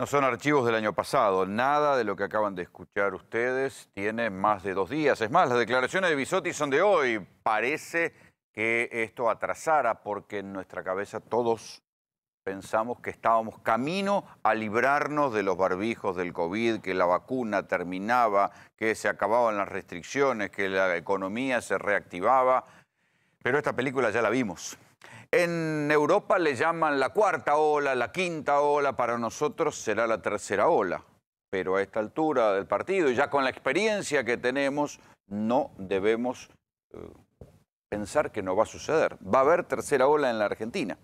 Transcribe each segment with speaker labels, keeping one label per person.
Speaker 1: No son archivos del año pasado. Nada de lo que acaban de escuchar ustedes tiene más de dos días. Es más, las declaraciones de Bisotti son de hoy. Parece que esto atrasara porque en nuestra cabeza todos pensamos que estábamos camino a librarnos de los barbijos del COVID, que la vacuna terminaba, que se acababan las restricciones, que la economía se reactivaba. Pero esta película ya la vimos. En Europa le llaman la cuarta ola, la quinta ola, para nosotros será la tercera ola. Pero a esta altura del partido y ya con la experiencia que tenemos, no debemos eh, pensar que no va a suceder. Va a haber tercera ola en la Argentina.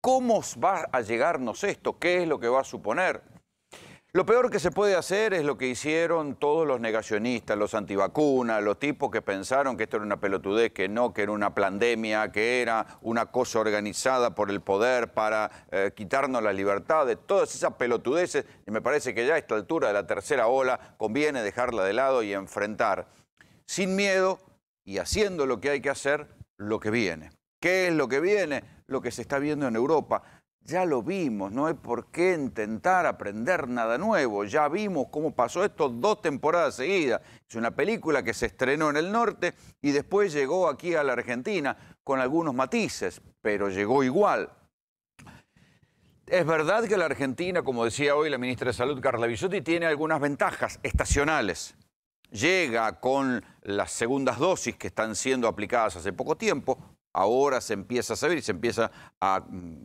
Speaker 1: ¿Cómo va a llegarnos esto? ¿Qué es lo que va a suponer? Lo peor que se puede hacer es lo que hicieron todos los negacionistas, los antivacunas, los tipos que pensaron que esto era una pelotudez, que no, que era una pandemia, que era una cosa organizada por el poder para eh, quitarnos las libertades, todas esas pelotudeces. Y me parece que ya a esta altura de la tercera ola conviene dejarla de lado y enfrentar sin miedo y haciendo lo que hay que hacer, lo que viene. ¿Qué es lo que viene? Lo que se está viendo en Europa ya lo vimos, no hay por qué intentar aprender nada nuevo. Ya vimos cómo pasó esto dos temporadas seguidas. Es una película que se estrenó en el norte y después llegó aquí a la Argentina con algunos matices, pero llegó igual. Es verdad que la Argentina, como decía hoy la ministra de Salud Carla Bisotti, tiene algunas ventajas estacionales. Llega con las segundas dosis que están siendo aplicadas hace poco tiempo, ahora se empieza a saber y se empieza a mm,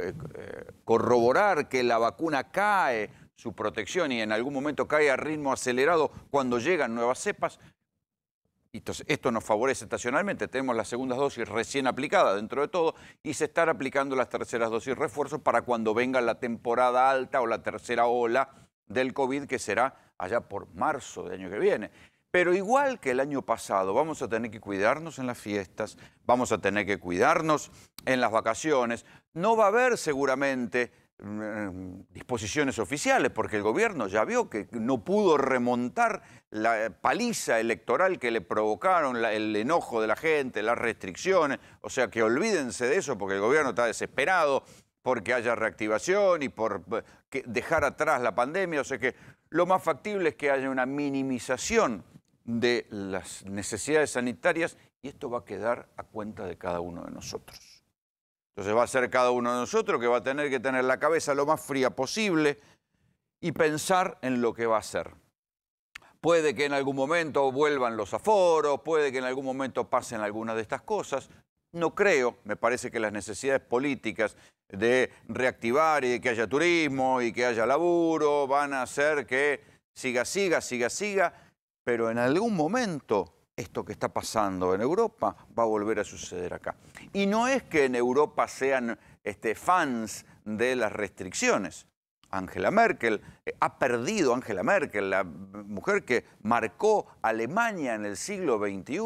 Speaker 1: eh, corroborar que la vacuna cae, su protección y en algún momento cae a ritmo acelerado cuando llegan nuevas cepas. esto nos favorece estacionalmente. Tenemos las segundas dosis recién aplicadas dentro de todo y se están aplicando las terceras dosis refuerzos para cuando venga la temporada alta o la tercera ola del COVID, que será allá por marzo del año que viene. Pero igual que el año pasado, vamos a tener que cuidarnos en las fiestas, vamos a tener que cuidarnos en las vacaciones, no va a haber seguramente mm, mm, disposiciones oficiales, porque el gobierno ya vio que no pudo remontar la paliza electoral que le provocaron, el enojo de la gente, las restricciones, o sea que olvídense de eso porque el gobierno está desesperado porque haya reactivación y por eh, dejar atrás la pandemia, o sea que lo más factible es que haya una minimización de las necesidades sanitarias y esto va a quedar a cuenta de cada uno de nosotros. Entonces va a ser cada uno de nosotros que va a tener que tener la cabeza lo más fría posible y pensar en lo que va a hacer. Puede que en algún momento vuelvan los aforos, puede que en algún momento pasen algunas de estas cosas. No creo, me parece que las necesidades políticas de reactivar y de que haya turismo y que haya laburo van a hacer que siga, siga, siga, siga, pero en algún momento esto que está pasando en Europa va a volver a suceder acá. Y no es que en Europa sean este, fans de las restricciones. Angela Merkel, eh, ha perdido Angela Merkel, la mujer que marcó Alemania en el siglo XXI,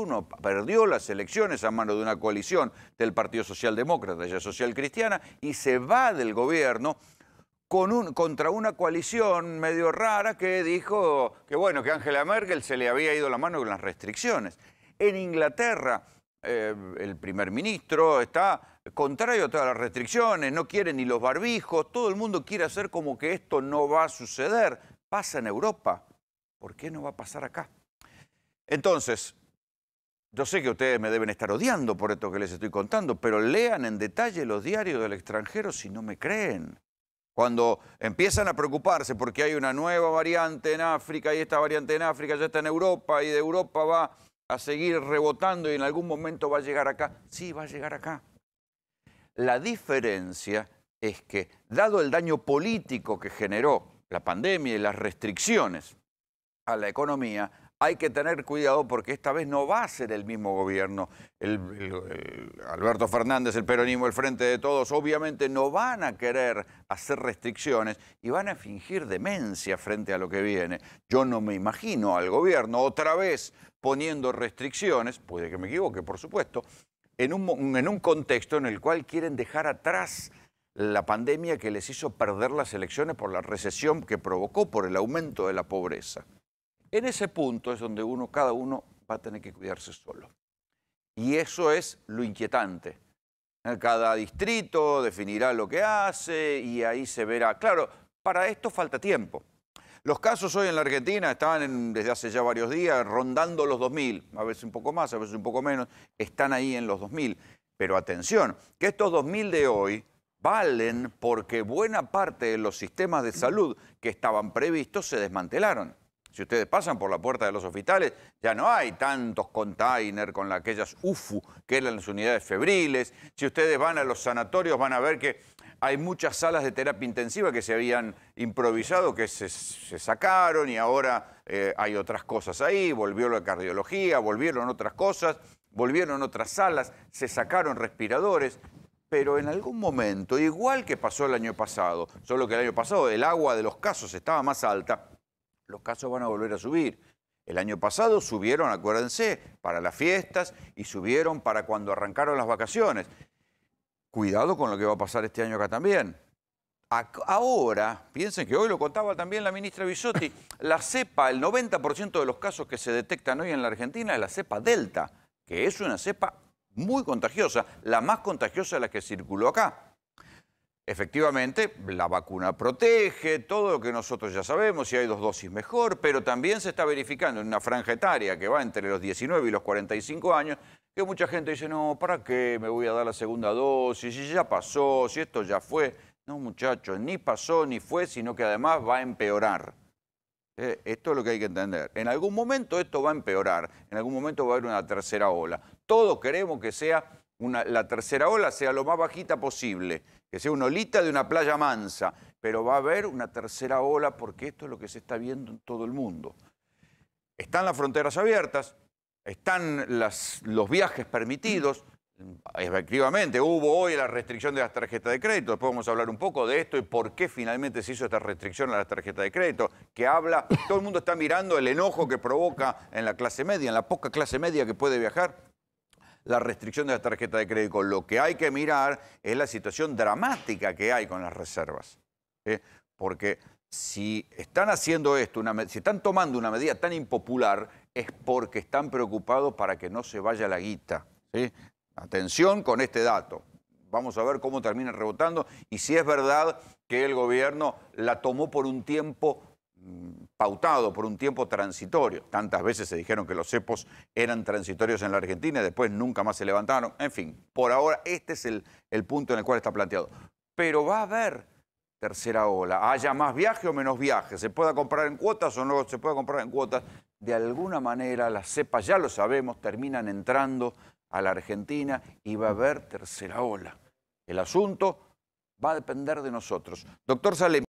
Speaker 1: perdió las elecciones a mano de una coalición del Partido Socialdemócrata y Social Cristiana y se va del gobierno con contra una coalición medio rara que dijo que bueno, que Angela Merkel se le había ido la mano con las restricciones. En Inglaterra, eh, el primer ministro está contrario a todas las restricciones, no quiere ni los barbijos, todo el mundo quiere hacer como que esto no va a suceder. Pasa en Europa, ¿por qué no va a pasar acá? Entonces, yo sé que ustedes me deben estar odiando por esto que les estoy contando, pero lean en detalle los diarios del extranjero si no me creen cuando empiezan a preocuparse porque hay una nueva variante en África y esta variante en África ya está en Europa y de Europa va a seguir rebotando y en algún momento va a llegar acá. Sí, va a llegar acá. La diferencia es que, dado el daño político que generó la pandemia y las restricciones a la economía, hay que tener cuidado porque esta vez no va a ser el mismo gobierno. Alberto Fernández, el peronismo, el Frente de Todos, obviamente no van a querer hacer restricciones y van a fingir demencia frente a lo que viene. Yo no me imagino al gobierno otra vez poniendo restricciones, puede que me equivoque, por supuesto, en un contexto en el cual quieren dejar atrás la pandemia que les hizo perder las elecciones por la recesión que provocó por el aumento de la pobreza. En ese punto es donde uno, cada uno, va a tener que cuidarse solo. Y eso es lo inquietante. Eh, cada distrito definirá lo que hace y ahí se verá. Claro, para esto falta tiempo. Los casos hoy en la Argentina estaban desde hace ya varios días rondando los 2.000, a veces un poco más, a veces un poco menos, están ahí en los 2.000. Pero atención, que estos 2.000 de hoy valen porque buena parte de los sistemas de salud que estaban previstos se desmantelaron. Si ustedes pasan por la puerta de los hospitales, ya no hay tantos containers con aquellas UFU que eran las unidades febriles. Si ustedes van a los sanatorios van a ver que hay muchas salas de terapia intensiva que se habían improvisado, que se, sacaron y ahora eh, hay otras cosas ahí. Volvió la cardiología, volvieron otras cosas, volvieron otras salas, se sacaron respiradores pero en algún momento, igual que pasó el año pasado, solo que el año pasado el agua de los casos estaba más alta, los casos van a volver a subir. El año pasado subieron, acuérdense, para las fiestas y subieron para cuando arrancaron las vacaciones. Cuidado con lo que va a pasar este año acá también. Ahora, piensen que hoy lo contaba también la ministra Bisotti, la cepa, el 90% de los casos que se detectan hoy en la Argentina es la cepa Delta, que es una cepa muy contagiosa, la más contagiosa de la que circuló acá. Efectivamente, la vacuna protege, todo lo que nosotros ya sabemos, si hay dos dosis mejor, pero también se está verificando en una franja etaria que va entre los 19 y los 45 años, que mucha gente dice, no, ¿para qué me voy a dar la segunda dosis? Si ya pasó, si esto ya fue. No, muchachos, ni pasó ni fue, sino que además va a empeorar. Eh, esto es lo que hay que entender. En algún momento esto va a empeorar, en algún momento va a haber una tercera ola. Todos queremos que sea la tercera ola sea lo más bajita posible que sea una olita de una playa mansa, pero va a haber una tercera ola porque esto es lo que se está viendo en todo el mundo. Están las fronteras abiertas, están los viajes permitidos, efectivamente hubo hoy la restricción de las tarjetas de crédito, después vamos a hablar un poco de esto y por qué finalmente se hizo esta restricción a las tarjetas de crédito, que habla, todo el mundo está mirando el enojo que provoca en la clase media, en la poca clase media que puede viajar la restricción de la tarjeta de crédito. Lo que hay que mirar es la situación dramática que hay con las reservas. ¿eh? Porque si están haciendo esto, si están tomando una medida tan impopular, es porque están preocupados para que no se vaya la guita. Atención con este dato. Vamos a ver cómo termina rebotando y si es verdad que el gobierno la tomó por un tiempo mm, pautado por un tiempo transitorio. Tantas veces se dijeron que los cepos eran transitorios en la Argentina y después nunca más se levantaron. En fin, por ahora este es el, punto en el cual está planteado. Pero va a haber tercera ola, haya más viaje o menos viaje, se pueda comprar en cuotas o no se pueda comprar en cuotas. De alguna manera las cepas, ya lo sabemos, terminan entrando a la Argentina y va a haber tercera ola. El asunto va a depender de nosotros. Doctor Salem.